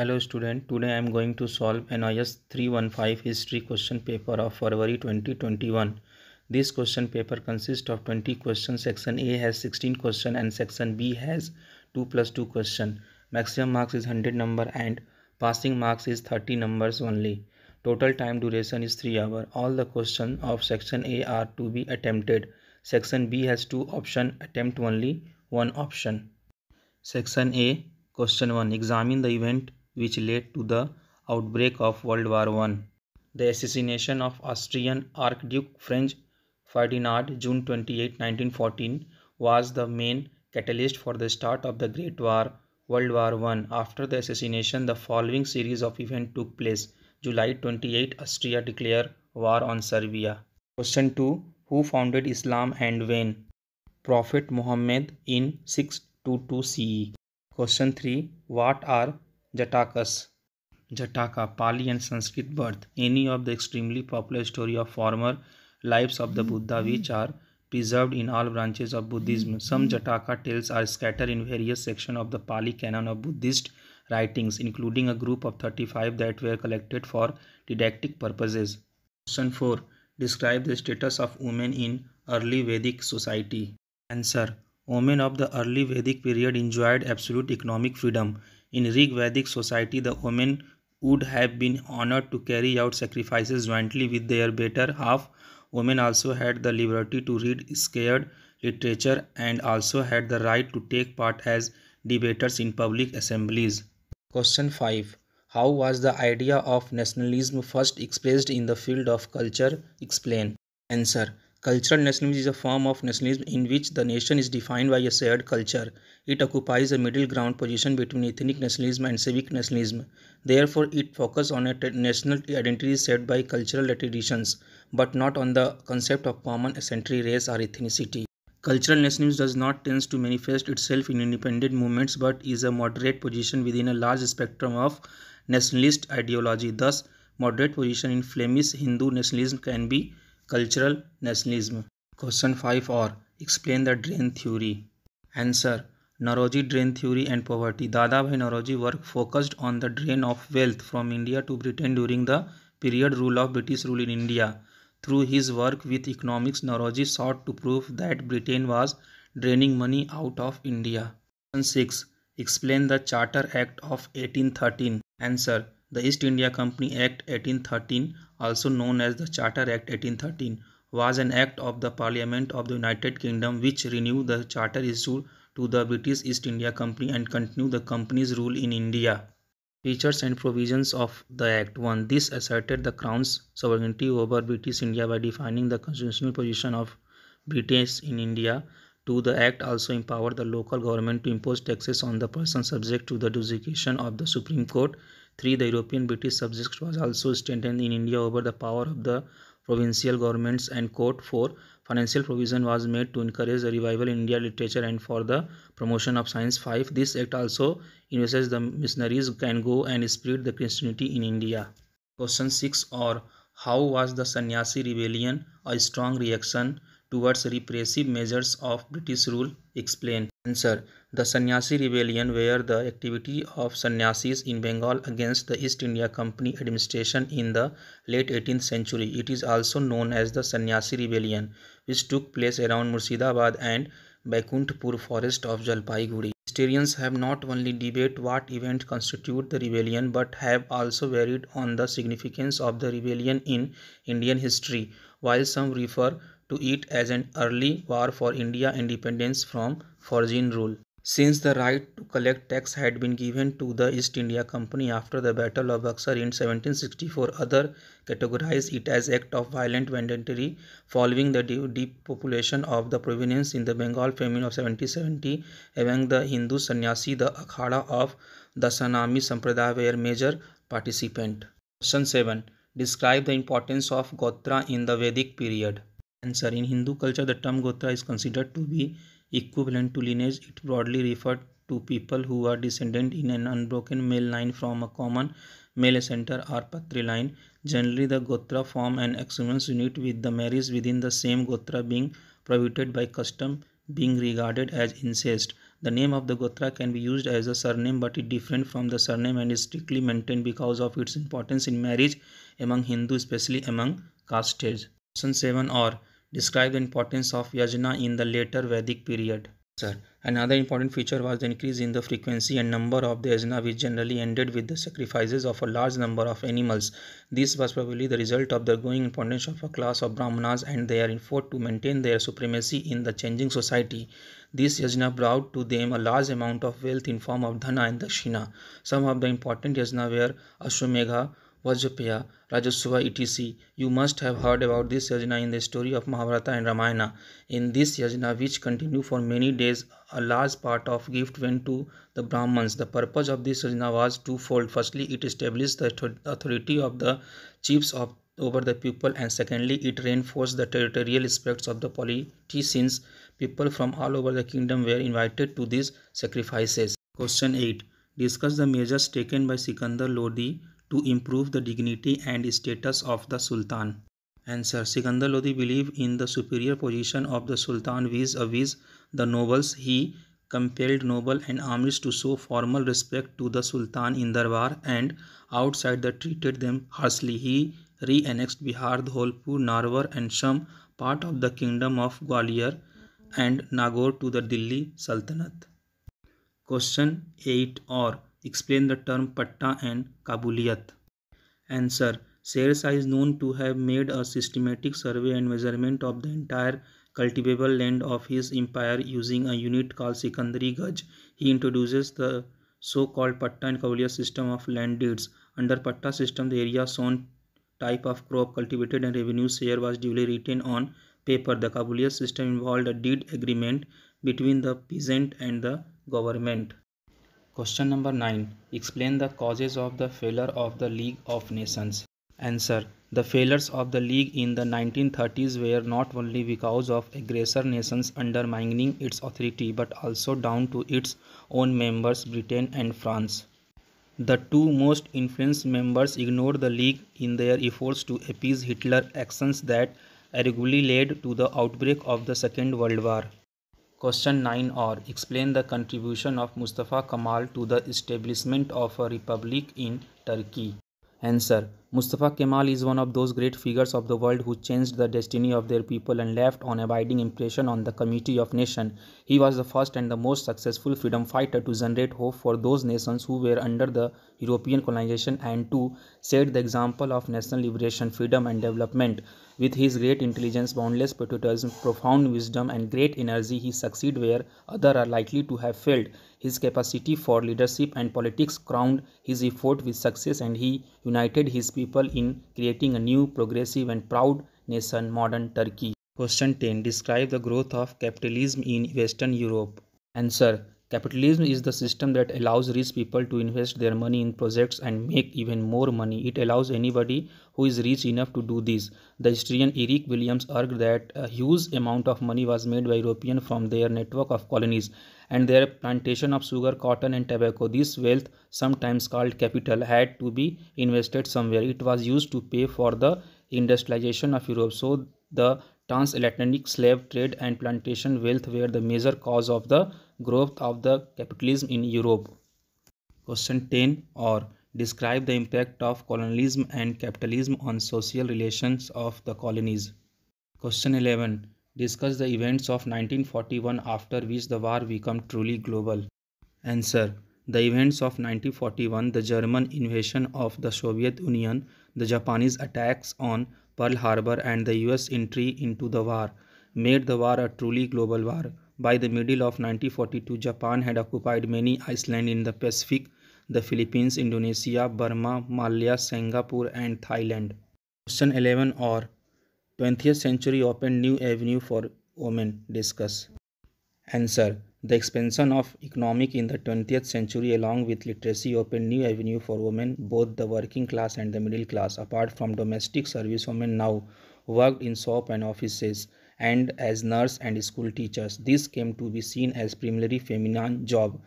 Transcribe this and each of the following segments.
Hello student, today I am going to solve NIS 315 history question paper of February 2021. This question paper consists of 20 questions. Section A has 16 questions and section B has 2 plus 2 questions. Maximum marks is 100 number and passing marks is 30 numbers only. Total time duration is 3 hour. All the questions of section A are to be attempted. Section B has two option attempt only one option. Section A question 1 examine the event which led to the outbreak of World War I. The assassination of Austrian Archduke Franz Ferdinand June 28, 1914 was the main catalyst for the start of the Great War, World War I. After the assassination, the following series of events took place. July 28, Austria declared war on Serbia. Question 2. Who founded Islam and when? Prophet Muhammad in 622 CE. Question 3. What are Jatakas. Jataka, Pali and Sanskrit birth, any of the extremely popular story of former lives of the Buddha which are preserved in all branches of Buddhism. Some Jataka tales are scattered in various sections of the Pali canon of Buddhist writings, including a group of 35 that were collected for didactic purposes. Question 4. Describe the status of women in early Vedic society. Answer. Women of the early Vedic period enjoyed absolute economic freedom in Rig Vedic society, the women would have been honored to carry out sacrifices jointly with their better half. Women also had the liberty to read scared literature and also had the right to take part as debaters in public assemblies. Question 5. How was the idea of nationalism first expressed in the field of culture? Explain. Answer. Cultural nationalism is a form of nationalism in which the nation is defined by a shared culture. It occupies a middle ground position between ethnic nationalism and civic nationalism. Therefore, it focuses on a national identity set by cultural traditions, but not on the concept of common ancestry, race, or ethnicity. Cultural nationalism does not tend to manifest itself in independent movements but is a moderate position within a large spectrum of nationalist ideology. Thus, moderate position in Flemish Hindu nationalism can be cultural nationalism. Question 5 or explain the drain theory. Answer Naroji drain theory and poverty. Dadabhai Naroji work focused on the drain of wealth from India to Britain during the period rule of British rule in India. Through his work with economics, Naroji sought to prove that Britain was draining money out of India. Question 6. Explain the Charter Act of 1813. Answer the East India Company Act 1813, also known as the Charter Act 1813, was an act of the Parliament of the United Kingdom which renewed the charter issued to the British East India Company and continued the company's rule in India. Features and provisions of the Act 1. This asserted the Crown's sovereignty over British India by defining the constitutional position of British in India. 2. The Act also empowered the local government to impose taxes on the person subject to the jurisdiction of the Supreme Court 3. The European British subject was also strengthened in India over the power of the provincial governments and court. 4. Financial provision was made to encourage the revival in India literature and for the promotion of science. 5. This act also envisages the missionaries can go and spread the Christianity in India. Question 6 or how was the Sanyasi rebellion a strong reaction towards repressive measures of British rule? Explain. Answer. The Sanyasi rebellion were the activity of sanyasis in Bengal against the East India Company administration in the late 18th century. It is also known as the Sanyasi rebellion, which took place around Murshidabad and Baikunthpur forest of Jalpaiguri. Historians have not only debated what event constitute the rebellion but have also varied on the significance of the rebellion in Indian history. While some refer to it as an early war for India independence from foreign rule. Since the right to collect tax had been given to the East India Company after the Battle of Buxar in 1764, other categorized it as act of violent vendantry. following the depopulation of the province in the Bengal famine of 1770 among the Hindu sannyasi, the Akhada of the Sanami Sampradaya were major participant. Question 7. Describe the importance of Gotra in the Vedic period answer. In Hindu culture, the term Gotra is considered to be equivalent to lineage. It broadly referred to people who are descendant in an unbroken male line from a common male center or patri line. Generally, the Gotra form an excellence unit with the marriage within the same Gotra being prohibited by custom being regarded as incest. The name of the Gotra can be used as a surname but it different from the surname and is strictly maintained because of its importance in marriage among Hindu especially among castes. Option 7 or describe the importance of yajna in the later Vedic period. Sir, another important feature was the increase in the frequency and number of the yajna which generally ended with the sacrifices of a large number of animals. This was probably the result of the growing importance of a class of brahmanas and their effort to maintain their supremacy in the changing society. This yajna brought to them a large amount of wealth in form of dhana and dakshina. Some of the important yajna were Ashwamedha, Vajrapaya, Rajasuva, etc. You must have heard about this yajna in the story of Mahabharata and Ramayana. In this yajna, which continued for many days, a large part of gift went to the Brahmans. The purpose of this yajna was twofold. Firstly, it established the authority of the chiefs of over the people and secondly it reinforced the territorial aspects of the polity. Since people from all over the kingdom were invited to these sacrifices question 8 discuss the measures taken by sikandar lodi to improve the dignity and status of the Sultan. Answer Sikandar Lodi believed in the superior position of the Sultan vis a vis the nobles. He compelled noble and armies to show formal respect to the Sultan in Darbar and outside that treated them harshly. He re annexed Bihar, Dholpur, Narwar, and some part of the kingdom of Gwalior and Nagore to the Delhi Sultanate. Question 8 or Explain the term patta and kabuliyat. Answer. CERSA is known to have made a systematic survey and measurement of the entire cultivable land of his empire using a unit called Sikandari Gaj. He introduces the so-called Patta and kabuliyat system of land deeds. Under Patta system, the area sown type of crop cultivated and revenue share was duly written on paper. The kabuliyat system involved a deed agreement between the peasant and the government. Question number 9. Explain the causes of the failure of the League of Nations. Answer. The failures of the League in the 1930s were not only because of aggressor nations undermining its authority but also down to its own members Britain and France. The two most influential members ignored the League in their efforts to appease Hitler actions that arguably led to the outbreak of the Second World War. Question 9 or explain the contribution of Mustafa Kemal to the establishment of a republic in Turkey. Answer Mustafa Kemal is one of those great figures of the world who changed the destiny of their people and left an abiding impression on the community of nations. He was the first and the most successful freedom fighter to generate hope for those nations who were under the European colonization and to set the example of national liberation, freedom and development. With his great intelligence, boundless patriotism, profound wisdom and great energy, he succeeded where others are likely to have failed his capacity for leadership and politics crowned his effort with success and he united his people in creating a new progressive and proud nation modern Turkey. Question 10 Describe the growth of capitalism in Western Europe. Answer Capitalism is the system that allows rich people to invest their money in projects and make even more money. It allows anybody who is rich enough to do this. The historian Eric Williams argued that a huge amount of money was made by Europeans from their network of colonies and their plantation of sugar, cotton, and tobacco. This wealth, sometimes called capital, had to be invested somewhere. It was used to pay for the industrialization of Europe. So the transatlantic slave trade and plantation wealth were the major cause of the growth of the capitalism in Europe. Question 10 or describe the impact of colonialism and capitalism on social relations of the colonies. Question 11 discuss the events of 1941 after which the war became truly global. Answer the events of 1941, the German invasion of the Soviet Union, the Japanese attacks on Pearl Harbor, and the US entry into the war made the war a truly global war. By the middle of 1942, Japan had occupied many islands in the Pacific, the Philippines, Indonesia, Burma, Malaya, Singapore and Thailand. Question 11 or 20th century opened new avenue for women. Discuss. Answer. The expansion of economic in the 20th century along with literacy opened new avenue for women, both the working class and the middle class. Apart from domestic service, women now worked in shop and offices and as nurse and school teachers. This came to be seen as primarily feminine job.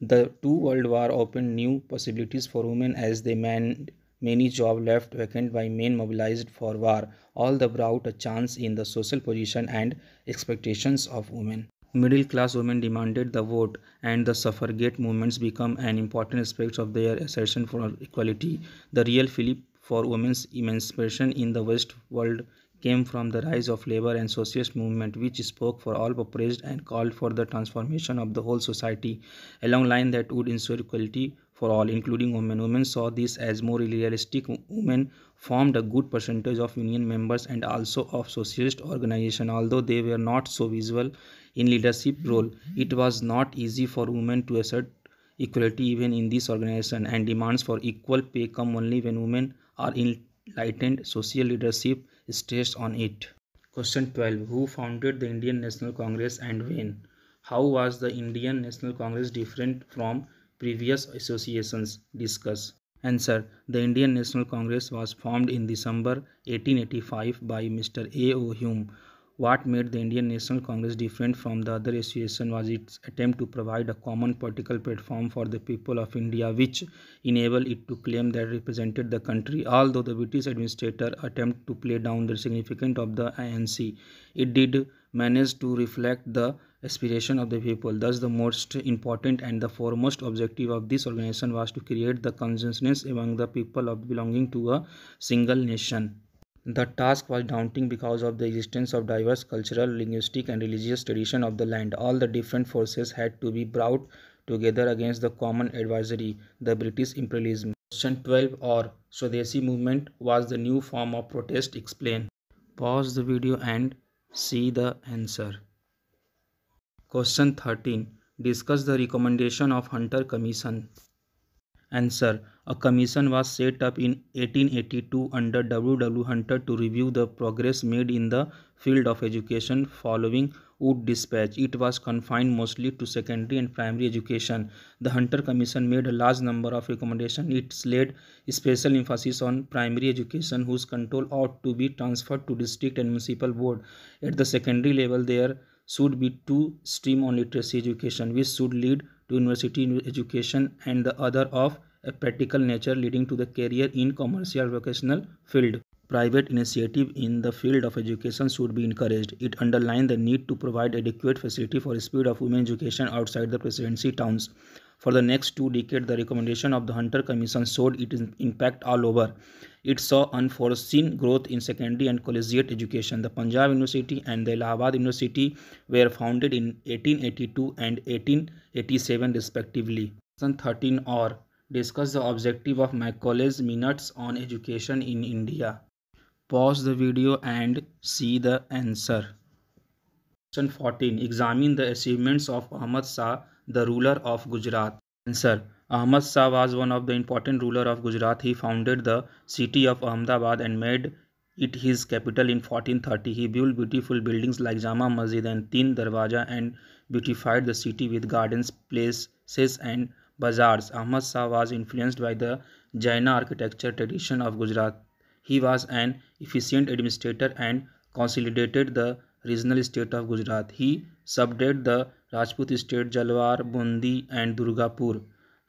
The two world war opened new possibilities for women as they manned many jobs left vacant by men mobilized for war. All the brought a chance in the social position and expectations of women. Middle class women demanded the vote, and the suffragette movements become an important aspect of their assertion for equality. The real Philip for women's emancipation in the West world came from the rise of labor and socialist movement which spoke for all oppressed and called for the transformation of the whole society along line that would ensure equality for all including women women saw this as more realistic women formed a good percentage of union members and also of socialist organization although they were not so visible in leadership role it was not easy for women to assert equality even in this organization and demands for equal pay come only when women are enlightened social leadership states on it. Question 12. Who founded the Indian National Congress and when? How was the Indian National Congress different from previous associations? Discuss. Answer. The Indian National Congress was formed in December 1885 by Mr. A. O. Hume what made the Indian National Congress different from the other association was its attempt to provide a common political platform for the people of India which enabled it to claim that it represented the country. Although the British administrator attempted to play down the significance of the INC, it did manage to reflect the aspiration of the people. Thus, the most important and the foremost objective of this organization was to create the consciousness among the people of belonging to a single nation. The task was daunting because of the existence of diverse cultural, linguistic and religious tradition of the land. All the different forces had to be brought together against the common adversary, the British imperialism. Question 12 or Swadeshi movement was the new form of protest explain. Pause the video and see the answer. Question 13. Discuss the recommendation of Hunter Commission. Answer A commission was set up in 1882 under W. W. Hunter to review the progress made in the field of education following Wood Dispatch. It was confined mostly to secondary and primary education. The Hunter Commission made a large number of recommendations. It laid special emphasis on primary education, whose control ought to be transferred to district and municipal board. At the secondary level, there should be two stream on literacy education, which should lead to university education and the other of a practical nature leading to the career in commercial vocational field. Private initiative in the field of education should be encouraged. It underlined the need to provide adequate facility for speed of women education outside the presidency towns. For the next two decades, the recommendation of the Hunter Commission showed its impact all over. It saw unforeseen growth in secondary and collegiate education. The Punjab University and the Allahabad University were founded in 1882 and 1887 respectively. Section 13 or discuss the objective of Macaulay's minutes on education in India. Pause the video and see the answer. Question 14. Examine the achievements of Ahmad Shah the ruler of Gujarat? Answer. Ahmad Shah was one of the important ruler of Gujarat. He founded the city of Ahmedabad and made it his capital in 1430. He built beautiful buildings like Jama Masjid and Tin Darwaza and beautified the city with gardens, places and bazaars. Ahmad Shah was influenced by the Jaina architecture tradition of Gujarat. He was an efficient administrator and consolidated the regional state of Gujarat. He subdued the Rajput state Jalwar, Bundi and Durgapur.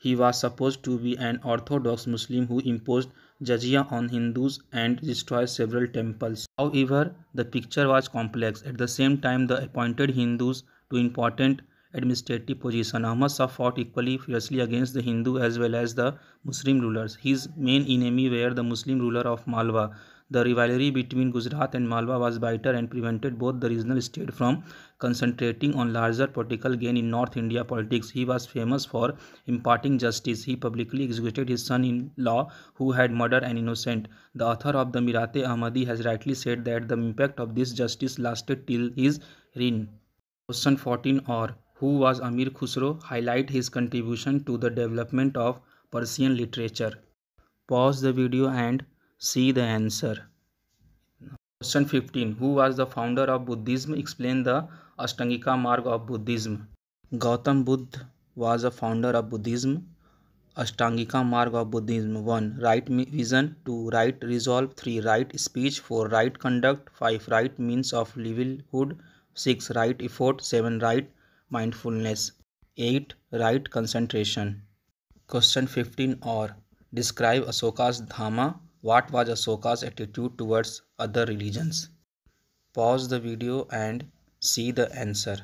He was supposed to be an orthodox Muslim who imposed jizya on Hindus and destroyed several temples. However, the picture was complex. At the same time, the appointed Hindus to important administrative position. Ahmad Shah fought equally fiercely against the Hindu as well as the Muslim rulers. His main enemy were the Muslim ruler of Malwa, the rivalry between Gujarat and Malwa was bitter and prevented both the regional states from concentrating on larger political gain in North India politics. He was famous for imparting justice. He publicly executed his son-in-law who had murdered an innocent. The author of the Mirate Ahmadi has rightly said that the impact of this justice lasted till his reign. Question 14 or who was Amir Khusro highlight his contribution to the development of Persian literature. Pause the video and see the answer question 15 who was the founder of buddhism explain the ashtangika marg of buddhism gautam buddha was a founder of buddhism ashtangika marg of buddhism 1 right vision 2 right resolve 3 right speech 4 right conduct 5 right means of livelihood 6 right effort 7 right mindfulness 8 right concentration question 15 or describe ashoka's dhamma What was Ashoka's attitude towards other religions? Pause the video and see the answer.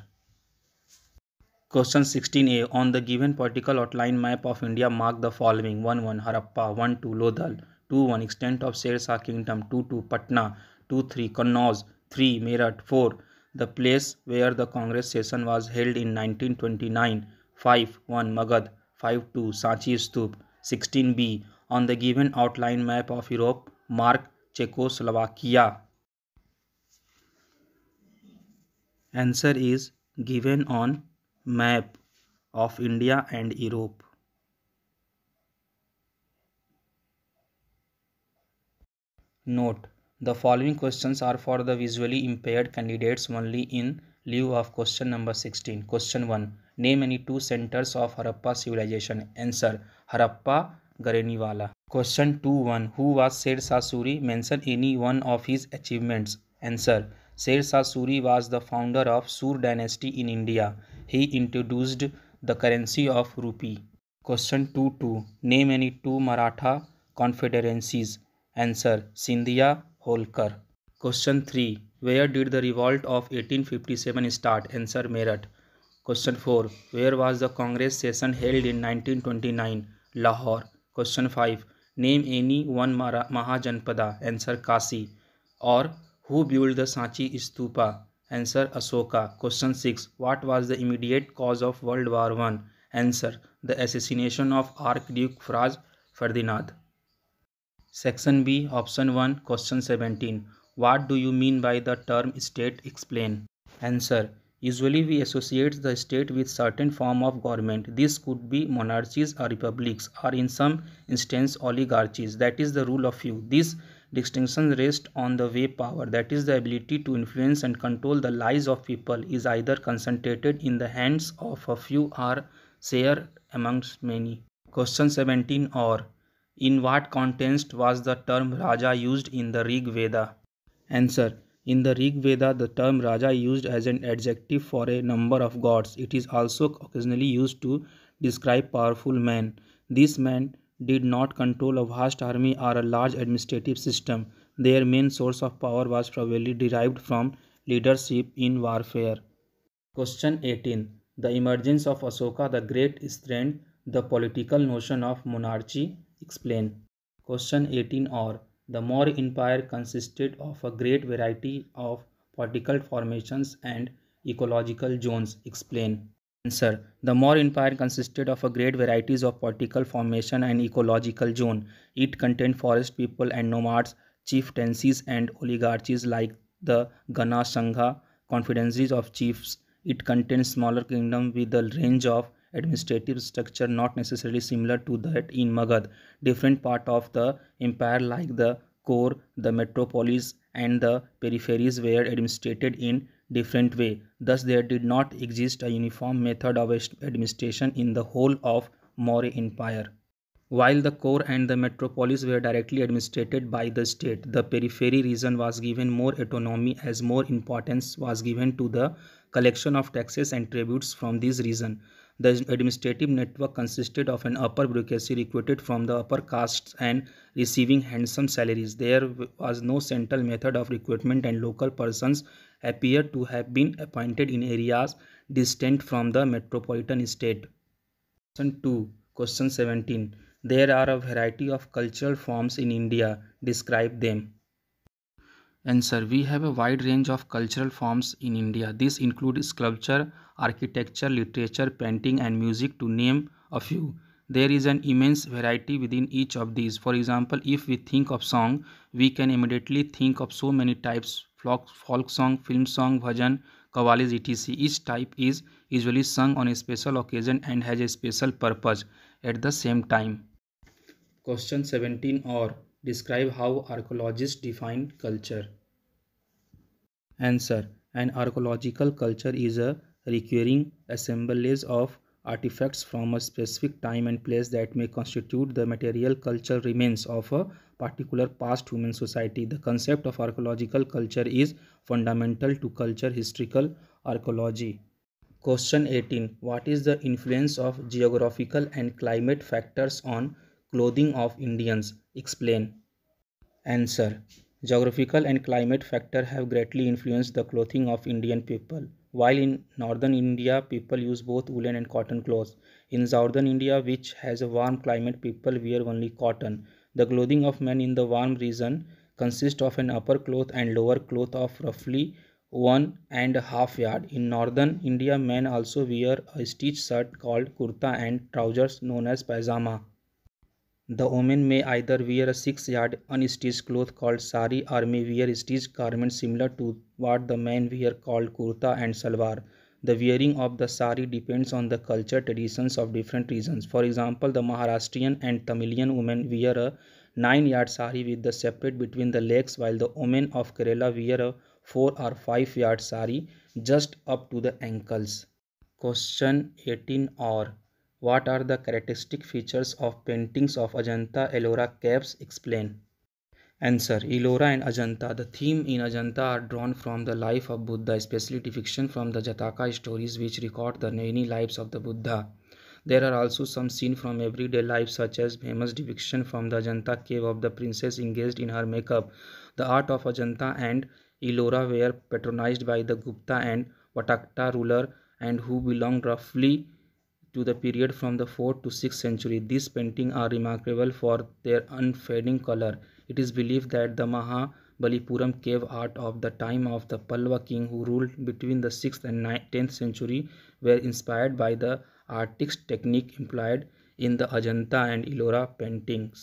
Question 16a On the given political outline map of India, mark the following 1 1 Harappa, 1 2 Lodhal, 2 1 Extent of Sersa Kingdom, 2 2 Patna, 2 3 Kannauz, 3 Meerut, 4 The place where the Congress session was held in 1929, 5 1 Magad, 5 2 Sanchi Stup, 16b on the given outline map of Europe, mark Czechoslovakia. Answer is given on map of India and Europe. Note, the following questions are for the visually impaired candidates only in lieu of question number 16. Question 1. Name any two centers of Harappa civilization. Answer Harappa Question 2 1 Who was Sher Shah Suri? Mention any one of his achievements. Answer Sher Shah Suri was the founder of Sur dynasty in India. He introduced the currency of rupee. Question 2 2 Name any two Maratha confederacies. Answer Sindhya Holkar. Question 3 Where did the revolt of 1857 start? Answer Meerut. Question 4 Where was the Congress session held in 1929? Lahore. Question 5. Name any one Mahajanpada. Answer Kasi. Or who built the Sanchi Stupa? Answer Asoka. Question 6. What was the immediate cause of World War I? Answer The assassination of Archduke Franz Ferdinand. Section B, Option 1, Question 17. What do you mean by the term state? Explain. Answer Usually we associate the state with certain form of government. This could be monarchies or republics or in some instance oligarchies. That is the rule of few. This distinction rests on the way power, that is the ability to influence and control the lives of people is either concentrated in the hands of a few or shared amongst many. Question 17 or in what context was the term Raja used in the Rig Veda? Answer in the Rig Veda, the term Raja used as an adjective for a number of gods. It is also occasionally used to describe powerful men. These men did not control a vast army or a large administrative system. Their main source of power was probably derived from leadership in warfare. Question 18. The emergence of Asoka the Great strained the political notion of monarchy. Explain. Question 18 or the Maurya Empire consisted of a great variety of political formations and ecological zones. Explain. Answer. The Maurya Empire consisted of a great varieties of political formation and ecological zone. It contained forest people and nomads, chieftaincies and oligarchies like the Gana Sangha, confidences of chiefs. It contained smaller kingdoms with a range of administrative structure not necessarily similar to that in Magad. Different part of the empire like the core, the metropolis and the peripheries were administered in different way. Thus there did not exist a uniform method of administration in the whole of Maurya Empire. While the core and the metropolis were directly administered by the state, the periphery region was given more autonomy as more importance was given to the collection of taxes and tributes from this region. The administrative network consisted of an upper bureaucracy recruited from the upper castes and receiving handsome salaries. There was no central method of recruitment, and local persons appeared to have been appointed in areas distant from the metropolitan state. Question 2. Question 17. There are a variety of cultural forms in India. Describe them. Answer. We have a wide range of cultural forms in India. These include sculpture, architecture, literature, painting and music to name a few. There is an immense variety within each of these. For example, if we think of song, we can immediately think of so many types folk, folk song, film song, bhajan, kawalis, etc. Each type is usually sung on a special occasion and has a special purpose at the same time. Question 17 or describe how archaeologists define culture. Answer An archaeological culture is a requiring assemblages of artifacts from a specific time and place that may constitute the material cultural remains of a particular past human society. The concept of archaeological culture is fundamental to culture historical archaeology. Question 18. What is the influence of geographical and climate factors on clothing of Indians? Explain. Answer. Geographical and climate factor have greatly influenced the clothing of Indian people while in northern India, people use both woolen and cotton clothes. In southern India, which has a warm climate, people wear only cotton. The clothing of men in the warm region consists of an upper cloth and lower cloth of roughly one and a half yard. In northern India, men also wear a stitched shirt called kurta and trousers known as pajama. The women may either wear a six-yard unstitched cloth called sari or may wear stitched garments similar to what the men wear called kurta and salwar. The wearing of the sari depends on the culture traditions of different regions. For example, the Maharashtrian and Tamilian women wear a nine-yard sari with the separate between the legs while the women of Kerala wear a four or five-yard sari just up to the ankles. Question 18 or what are the characteristic features of paintings of Ajanta Ellora caves? Explain. Answer Ellora and Ajanta. The theme in Ajanta are drawn from the life of Buddha, especially depiction from the Jataka stories which record the many lives of the Buddha. There are also some scenes from everyday life, such as famous depiction from the Ajanta cave of the princess engaged in her makeup. The art of Ajanta and Ellora were patronized by the Gupta and Vatakta ruler and who belonged roughly to the period from the 4th to 6th century. These paintings are remarkable for their unfading color. It is believed that the Mahabalipuram cave art of the time of the Pallava king who ruled between the 6th and 10th century were inspired by the artistic technique employed in the Ajanta and Ellora paintings.